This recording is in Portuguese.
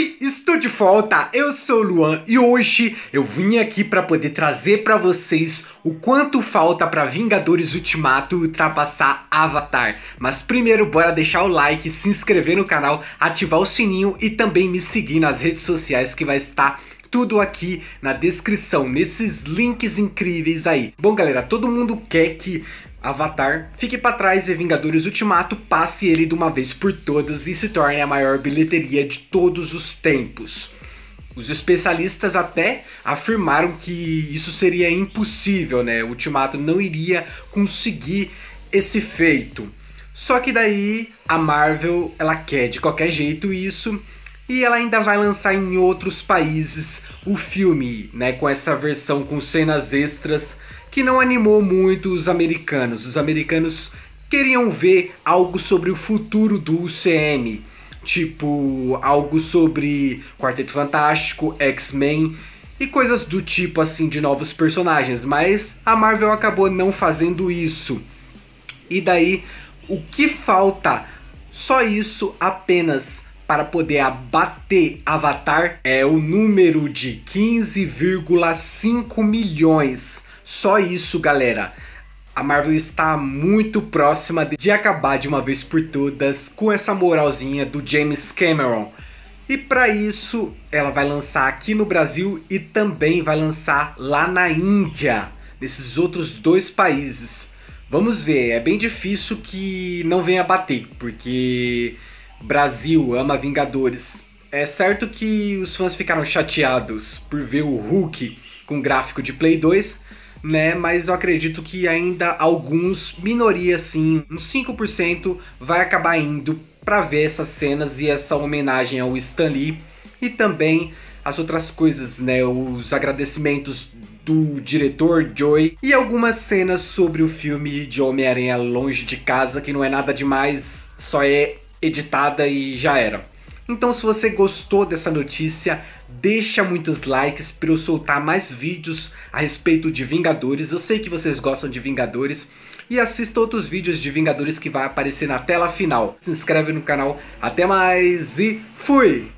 Oi, estou de volta. Eu sou o Luan e hoje eu vim aqui para poder trazer para vocês o quanto falta para Vingadores Ultimato ultrapassar Avatar. Mas primeiro, bora deixar o like, se inscrever no canal, ativar o sininho e também me seguir nas redes sociais que vai estar tudo aqui na descrição, nesses links incríveis aí. Bom, galera, todo mundo quer que Avatar, fique para trás e Vingadores Ultimato passe ele de uma vez por todas e se torne a maior bilheteria de todos os tempos. Os especialistas até afirmaram que isso seria impossível, né? O Ultimato não iria conseguir esse feito. Só que daí a Marvel, ela quer de qualquer jeito isso e ela ainda vai lançar em outros países o filme, né, com essa versão com cenas extras que não animou muito os americanos. Os americanos queriam ver algo sobre o futuro do UCM, tipo algo sobre Quarteto Fantástico, X-Men e coisas do tipo assim de novos personagens, mas a Marvel acabou não fazendo isso. E daí, o que falta? Só isso apenas para poder abater Avatar é o número de 15,5 milhões. Só isso, galera. A Marvel está muito próxima de acabar de uma vez por todas com essa moralzinha do James Cameron. E para isso, ela vai lançar aqui no Brasil e também vai lançar lá na Índia, nesses outros dois países. Vamos ver, é bem difícil que não venha bater, porque Brasil ama Vingadores. É certo que os fãs ficaram chateados por ver o Hulk com gráfico de Play 2, né? Mas eu acredito que ainda alguns, minoria assim, uns 5% vai acabar indo para ver essas cenas e essa homenagem ao Stan Lee e também as outras coisas, né? Os agradecimentos do diretor Joy e algumas cenas sobre o filme de Homem-Aranha Longe de Casa, que não é nada demais, só é editada e já era. Então se você gostou dessa notícia, deixa muitos likes para eu soltar mais vídeos a respeito de Vingadores. Eu sei que vocês gostam de Vingadores e assista outros vídeos de Vingadores que vai aparecer na tela final. Se inscreve no canal, até mais e fui!